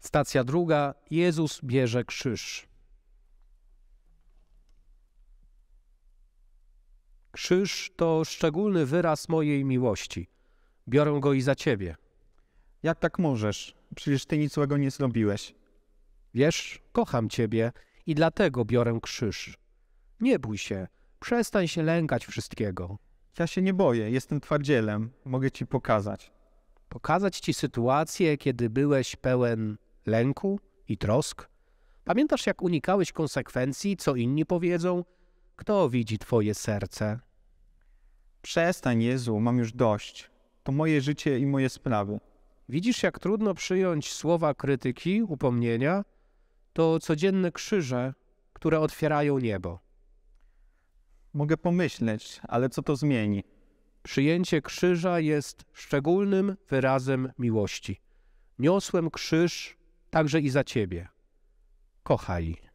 Stacja druga. Jezus bierze krzyż. Krzyż to szczególny wyraz mojej miłości. Biorę go i za ciebie. Jak tak możesz? Przecież ty nic złego nie zrobiłeś. Wiesz, kocham ciebie i dlatego biorę krzyż. Nie bój się, przestań się lękać wszystkiego. Ja się nie boję, jestem twardzielem, mogę ci pokazać. Pokazać ci sytuację, kiedy byłeś pełen lęku i trosk? Pamiętasz, jak unikałeś konsekwencji, co inni powiedzą? Kto widzi twoje serce? Przestań, Jezu, mam już dość. To moje życie i moje sprawy. Widzisz, jak trudno przyjąć słowa krytyki, upomnienia? To codzienne krzyże, które otwierają niebo. Mogę pomyśleć, ale co to zmieni? Przyjęcie krzyża jest szczególnym wyrazem miłości. Niosłem krzyż także i za Ciebie. Kochaj.